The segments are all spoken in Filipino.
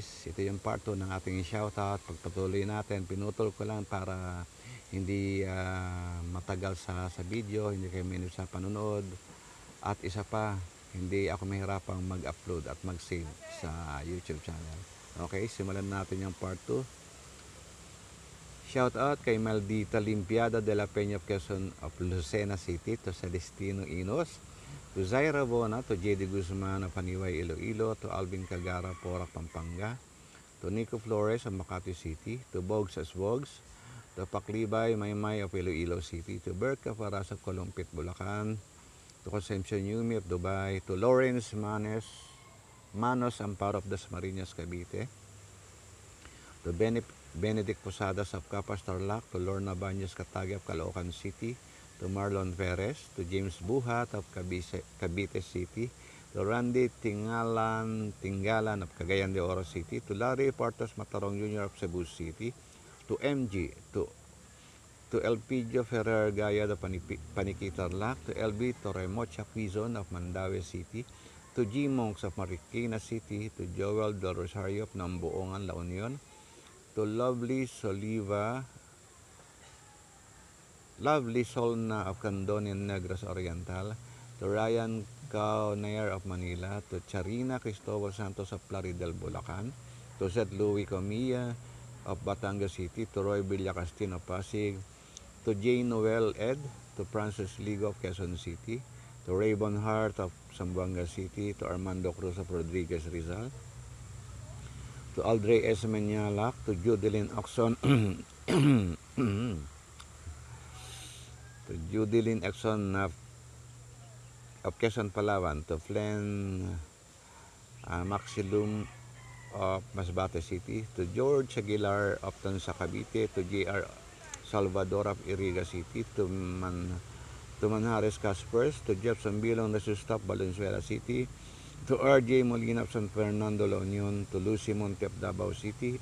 guys, ito yung part 2 ng ating shoutout. Pagpatuloy natin, pinutol ko lang para hindi uh, matagal sa, sa video, hindi kayo minus sa panonood. At isa pa, hindi ako mahirapang mag-upload at mag-save sa YouTube channel. Okay, simulan natin yung part 2. Shoutout kay Maldita Limpiada de la Peña Quezon of Lucena City to sa Destino Inos to Zaira Bona, to J.D. Guzman of Paniway, Iloilo, to Alvin Cagara, Porac, Pampanga, to Nico Flores of Makati City, to Bogs as Bogs, to Paklibay, Maymay of Iloilo City, to Bert Cafaras of Columpit, Bulacan, to Consumption Yumi of Dubai, to Lawrence Manes, Manos Amparo of Dasmariñas, Cavite, to Benedict Posadas of Capas, Tarlac, to Lorna Banyas, Katagi of Caloocan City, to Marlon Perez, to James Buhat of Cavite, Cavite City, to Randy Tingalan, Tingalan of Cagayan de Oro City, to Larry Portos Matarong Jr. of Cebu City, to MG, to to Elpidio Ferrer Gaya of Panikitarlac, to LB Torremocha Quizon of Mandawi City, to G. Monks of Marikina City, to Joel Del Rosario of Nambuongan, La Union, to Lovely Soliva Lovely Solna of Candonian Negros Oriental, to Ryan Cao Nair of Manila, to Charina Cristobal Santos of Plaridel, Bulacan, to Seth Louis Comilla of Batangas City, to Roy Villacastin of Pasig, to Jane Noel Ed, to Francis Ligo of Quezon City, to Raybon Hart of Sambuanga City, to Armando Cruz of Rodriguez Rizal, to Aldrey S. Menyalak, to Judeline Oxon, to Judilyn Exxon na of Quezon, Palawan to Flynn uh, Maxilum of Masbate City to George Aguilar of sa Cavite to J.R. Salvador of Iriga City to Man to Manares Caspers to Jefferson Bilong Resustab Valenzuela City to R.J. Molina of San Fernando La Union to Lucy Monte of Davao City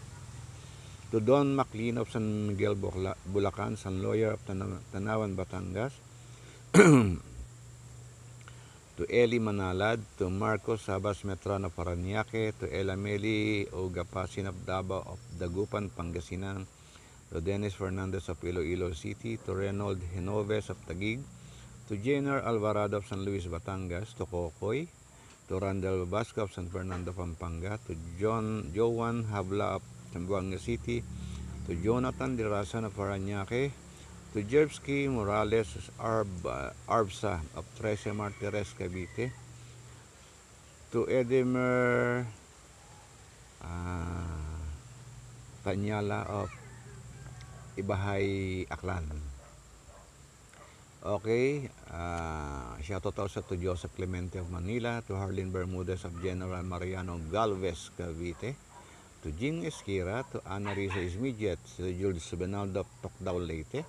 to Don Maclean of San Miguel, Bulacan, San Lawyer of Tanawan, Batangas, to Eli Manalad, to Marcos Sabas Metrano Paranaque, to Ella Meli Ogapasin of Davao of Dagupan, Pangasinan, to Dennis Fernandez of Iloilo City, to Reynold Henoves of Tagig, to Jenner Alvarado of San Luis, Batangas, to Kokoy, to Randall Vasco of San Fernando, Pampanga, to John Joan Habla of Zamboanga City, to Jonathan de Raza of Paranaque, to Jerbsky Morales Arb, uh, Arbsa of Trece Martires Cavite, to Edimer uh, Tanyala of Ibahay Aklan. Okay, uh, shout out sa to Joseph Clemente of Manila, to Harlin Bermudez of General Mariano Galvez Cavite, to Jing Esquira, to Ana Risa Ismidiat, to Jules Benaldo Tokdaw Leyte,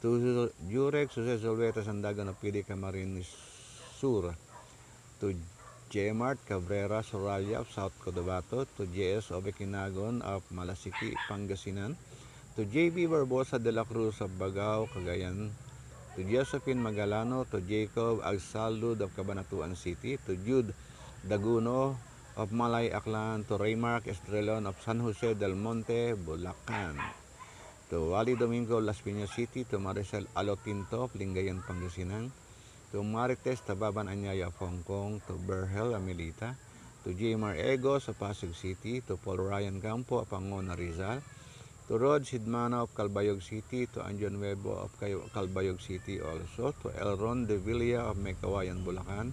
to Jurek Suses Olveta Sandagan Pili Camarines Sur, to Jmart Cabrera Soraya of South Cotabato, to JS Obekinagon of Malasiki, Pangasinan, to JB Barbosa de la Cruz of Bagao, Cagayan, to Josephine Magalano, to Jacob Agsaldo of Cabanatuan City, to Jude Daguno of Malay Aklan to Raymark Estrelon of San Jose del Monte, Bulacan. To Wally Domingo, Las Piñas City, to Maricel Alotinto, of Lingayen, Pangasinan, to Marites, Tababan, Anyaya of Hong Kong, to Berhel, Amelita, to Jmar Ego sa Pasig City, to Paul Ryan Campo, Pangona, Rizal, to Rod Sidmana of Calbayog City, to Anjon Webo of Calbayog City also, to Elron de Villa of Mecawayan, Bulacan,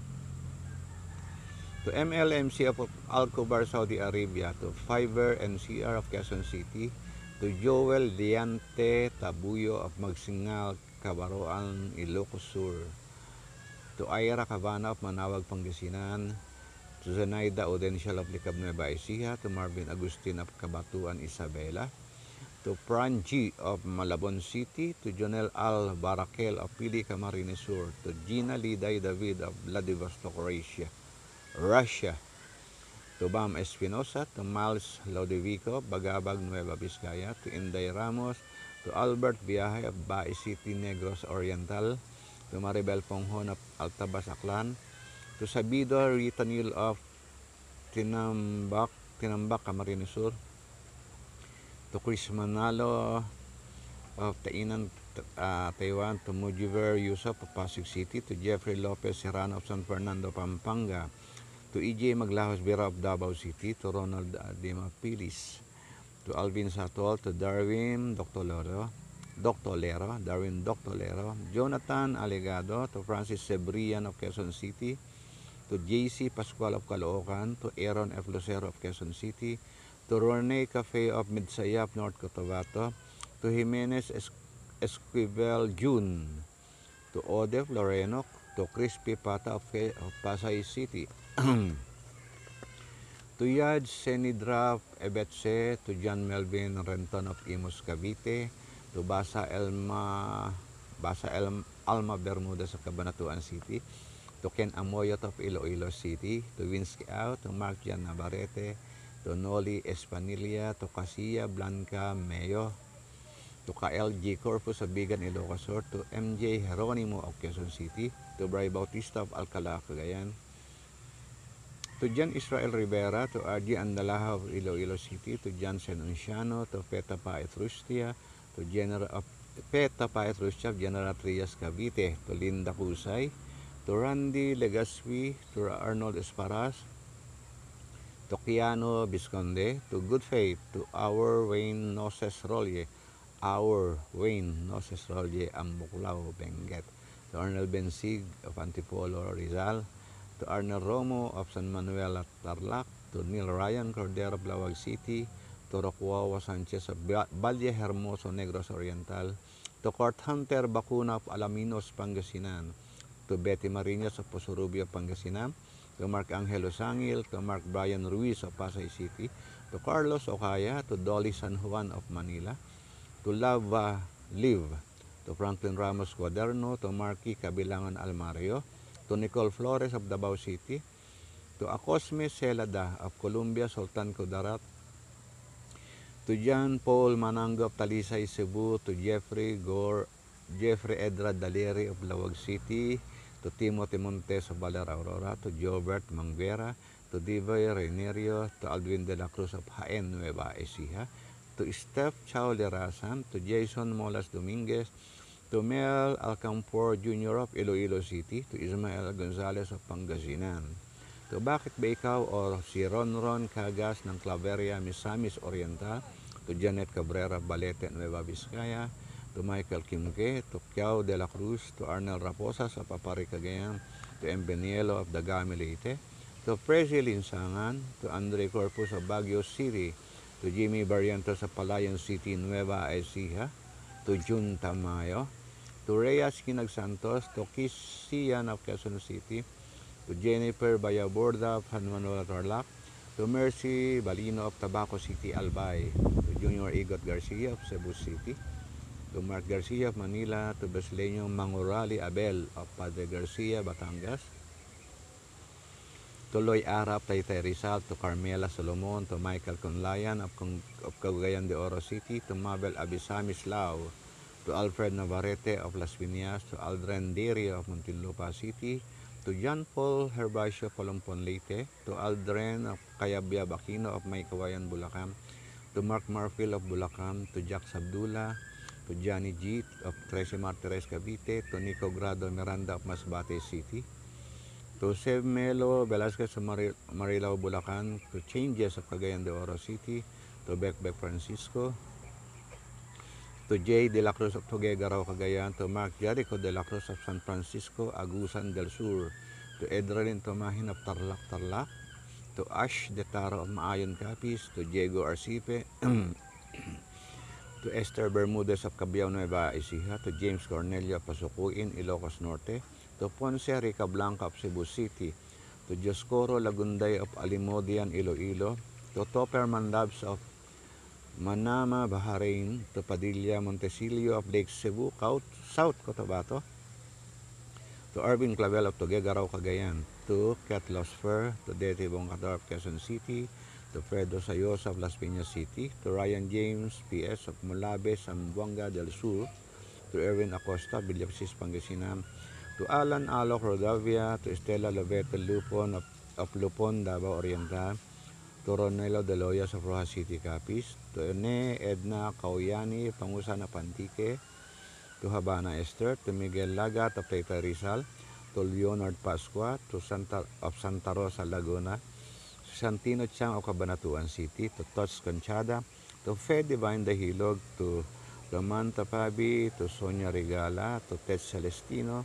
to MLMC of Alcobar, Saudi Arabia, to Fiverr and CR of Quezon City, to Joel Diante Tabuyo of Magsingal, Cabaroan, Ilocos Sur, to Ayra Cabana of Manawag, Pangasinan, to Zenaida Odensial of Licab Nueva Ecija, to Marvin Agustin of Kabatuan, Isabela, to Pranji of Malabon City, to Jonel Al Barakel of Pili, Camarines Sur, to Gina Liday David of Vladivostok, Croatia, Russia. To Bam Espinosa, to Miles Lodovico, Bagabag, Nueva Vizcaya, to Inday Ramos, to Albert Viaje of Bae City, Negros Oriental, to Maribel Ponghon of Altabas, Aklan, to Sabido Ritanil of Tinambak, Tinambak, Camarines Sur, to Chris Manalo of Tainan, uh, Taiwan, to Mujiver Yusuf of Pasig City, to Jeffrey Lopez Serrano of San Fernando, Pampanga, to EJ Maglahos Vera of Davao City, to Ronald Adema Pilis, to Alvin Satol, to Darwin Dr. Dr. Doctolero, Darwin Dr. Doctolero, Jonathan Alegado, to Francis Sebrian of Quezon City, to JC Pascual of Caloocan, to Aaron F. Lucero of Quezon City, to Rene Cafe of Midsaya of North Cotabato, to Jimenez Esquivel June, to Odef Loreno, to Crispy Pata of Pasay City, Tuyad, Senidrap, Ebetse, to John Melvin Renton of Imus Cavite, to Basa Elma, Basa El, Alma Bermuda sa Cabanatuan City, to Ken Amoyot of Iloilo City, to Winsky Out, to Mark Jan Navarrete, to Noli Espanilla, to Casilla Blanca Mayo, to Kael G. Corpus sa Bigan, Ilocos Sur, to MJ Heronimo of Quezon City, to Bray Bautista of Alcala, Cagayan, to John Israel Rivera, to R.G. Andalaha of Iloilo City, to John Senonciano, to Peta Paetrustia, to General uh, Peta Paetrustia of General Trias Cavite, to Linda Kusay, to Randy Legaspi, to Arnold Esparas, to Kiano Visconde, to Good Faith, to Our Wayne Noses Rolle, Our Wayne Noses Rolle, Ambuklao Benguet, to Arnold Bensig of Antipolo Rizal, to Arnel Romo of San Manuel at Tarlac, to Neil Ryan Cordero of Lawag City, to Rocuawa Sanchez of Valle Hermoso Negros Oriental, to Court Hunter Bacuna of Alaminos, Pangasinan, to Betty Marinas of Posorubio, Pangasinan, to Mark Angelo Sangil, to Mark Brian Ruiz of Pasay City, to Carlos Ocaya, to Dolly San Juan of Manila, to Lava Live, to Franklin Ramos Cuaderno, to Marky Kabilangan Almario, to Nicole Flores of Davao City, to Acosme Celada of Colombia, Sultan Kudarat, to John Paul Manango of Talisay, Cebu, to Jeffrey Gore, Jeffrey Edra Daleri of Lawag City, to Timothy Montes of Baler Aurora, to Jobert Manguera, to Divoy Renerio, to Alvin de la Cruz of Jaén Nueva Ecija, to Steph Chao Lerasan, to Jason Molas Dominguez, to Mel Alcampor Jr. of Iloilo City, to Ismael Gonzalez of Pangasinan. To Bakit Ba Ikaw or si Ronron Kagas ng Claveria Misamis Oriental, to Janet Cabrera Balete Nueva Vizcaya, to Michael Kimke, to Kiao de la Cruz, to Arnel Raposa sa Apari Cagayan, to Embenielo of Dagami Leyte, to Prezi Insangan, to Andre Corpus of Baguio City, to Jimmy Barrientos sa Palayan City, Nueva Ecija, to Jun Tamayo, to Reyes Kinag Santos, to Kisian of Quezon City, to Jennifer Bayaborda of San Manuel Tarlac, to Mercy Balino of Tabaco City, Albay, to Junior Igot Garcia of Cebu City, to Mark Garcia of Manila, to Basileño Mangurali Abel of Padre Garcia, Batangas, to Loy Ara of Taytay Rizal, to Carmela Solomon, to Michael Conlayan of, Cong of Cagayan de Oro City, to Mabel Abisamis Lao, to Alfred Navarrete of Las Piñas, to Aldren Diri of Muntinlupa City, to John Paul Herbacio Palompon Leyte, to Aldren of Kayabya Bakino of Maykawayan, Bulacan, to Mark Marfil of Bulacan, to Jack Sabdula, to Johnny G of Trece Martires Cavite, to Nico Grado Miranda of Masbate City, to Sev Melo Velasquez of Mar Marilao, Bulacan, to Changes of Cagayan de Oro City, to Bekbek Francisco, to Jay de la Cruz of Tuguegarao, Cagayan, to Mark Jericho de la Cruz of San Francisco, Agusan del Sur, to Edralin Tomahin of Tarlac, Tarlac, to Ash de Taro of Maayon Capiz, to Diego Arcipe, to Esther Bermudez of Cabiao Nueva Ecija, to James Cornelio of Pasukuin, Ilocos Norte, to Ponce Rica Blanca of Cebu City, to Dioscoro Lagunday of Alimodian, Iloilo, to Topper Mandabs of Manama, Bahrain to Padilla, Montesilio of Lake Cebu, South Cotabato to Irvin Clavel of Tugegaraw, Cagayan to Kat Losfer to Dete Bongkata of Quezon City to Fredo Sayos of Las Piñas City to Ryan James PS of Mulabe, Sambuanga del Sur to Erwin Acosta, Villapsis, Pangasinan to Alan Alok Rodavia to Estela Lovete Lupon of, of Lupon, Davao Oriental to Ronelo De of Rojas City, Capiz to Erne Edna Kauyani, Pangusa na Pantike, to Habana Esther, to Miguel Laga, to Pepe Rizal, to Leonard Pasqua, to Santa, of Santa Rosa, Laguna, to Santino Chang o Cabanatuan City, to Tots Conchada, to Fed Divine Hilog to Roman Tapabi, to Sonia Regala, to Ted Celestino,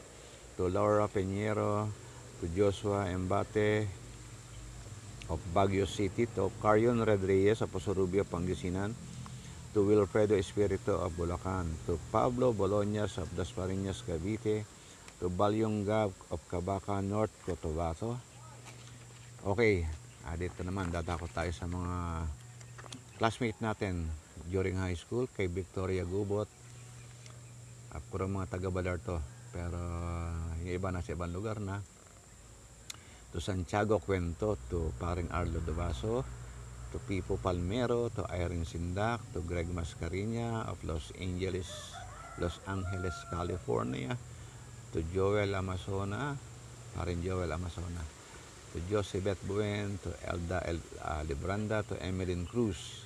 to Laura Peñero, to Joshua Embate, of Baguio City to Carion Rodriguez of Pasurubio, Pangasinan to Wilfredo Espirito of Bulacan to Pablo Bolognas of Dasmariñas, Cavite to Balyonggab of Cabaca, North Cotabato Okay, ah, dito naman dadako tayo sa mga classmate natin during high school kay Victoria Gubot Ako ah, mga taga-Balar to pero ah, yung iba sa ibang lugar na to Santiago Cuento, to Paring Arlo Dovaso, to Pipo Palmero, to Irene Sindak, to Greg Mascarina of Los Angeles, Los Angeles, California, to Joel Amazona, Paring Joel Amazona, to Josebeth Buen, to Elda El, uh, Libranda, to Emeline Cruz.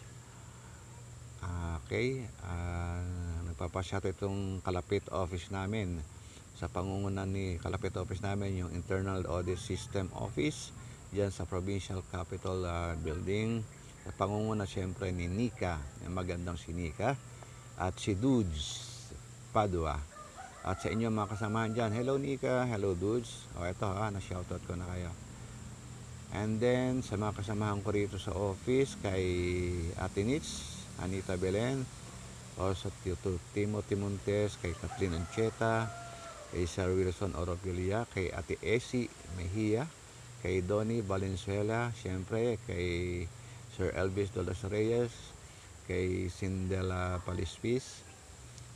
Uh, okay, uh, ah, nagpapasyato itong kalapit office namin sa pangunguna ni kalapit office namin yung Internal Audit System Office diyan sa Provincial Capital uh, Building at pangunguna siyempre ni Nika yung magandang si Nika at si Dudes Padua at sa inyo mga kasamahan dyan hello Nika, hello Dudes o oh, eto ha, na shoutout ko na kayo and then sa mga kasamahan ko rito sa office kay Atinits Anita Belen o sa Timothy Montes kay Kathleen Ancheta kay Sir Wilson Oropilia, kay Ate Esi Mejia, kay Donny Valenzuela, siyempre kay Sir Elvis Dolos Reyes, kay Sindela Palispis,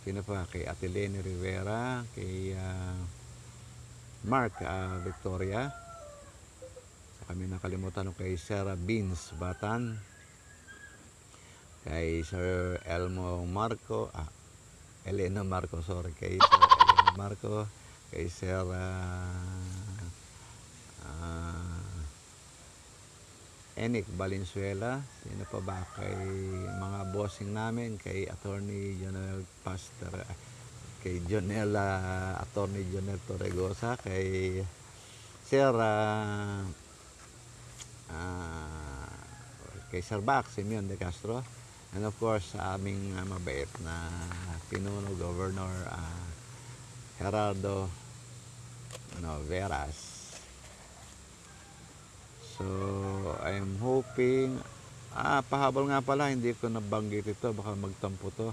sino pa, kay Ate Lenny Rivera, kay uh, Mark uh, Victoria, kami nakalimutan kay Sarah Beans Batan, kay Sir Elmo Marco, ah, Elena Marco, sorry, kay Sir Marco, kay Sir uh, uh, ah, Enik Valenzuela, sino pa ba kay mga bossing namin, kay Attorney General Pastor, kay Jonel, ah, Attorney Jonel Torregosa, kay Sir uh, uh, ah, kay Sir Bac Simeon De Castro, and of course aming uh, mabait na pinuno, governor, uh, Gerardo Noveras so I'm hoping ah pahabol nga pala hindi ko nabanggit ito baka magtampo to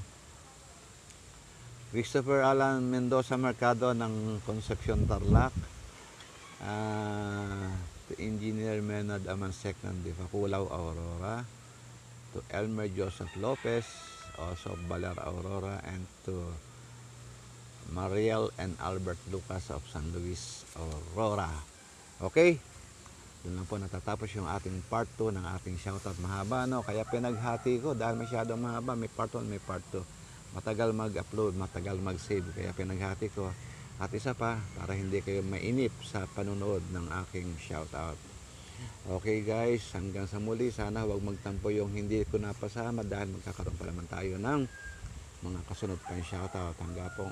Christopher Alan Mendoza Mercado ng Concepcion Tarlac uh, ah, to Engineer Menad Amansek ng Difaculao Aurora to Elmer Joseph Lopez also of Balar Aurora and to Mariel and Albert Lucas of San Luis Aurora. Okay? Doon lang po natatapos yung ating part 2 ng ating shoutout mahaba. No? Kaya pinaghati ko dahil masyado mahaba. May part 1, may part 2. Matagal mag-upload, matagal mag-save. Kaya pinaghati ko. At isa pa, para hindi kayo mainip sa panunood ng aking shoutout. Okay guys, hanggang sa muli. Sana wag magtampo yung hindi ko napasama dahil magkakaroon pa naman tayo ng mga kasunod pa yung shoutout. Hanggang po.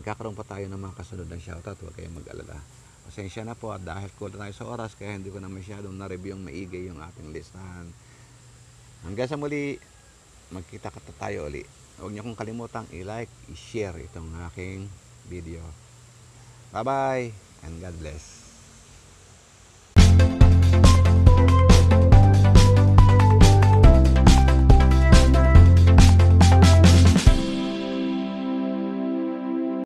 Magkakaroon pa tayo ng mga kasunod ng shoutout. Huwag kayong mag-alala. Pasensya na po at dahil kulang tayo sa oras kaya hindi ko na masyadong na-review ang maigi yung ating listahan. Hanggang sa muli, magkita ka tayo uli. Huwag niyo kong kalimutang i-like, i-share itong aking video. Bye-bye and God bless.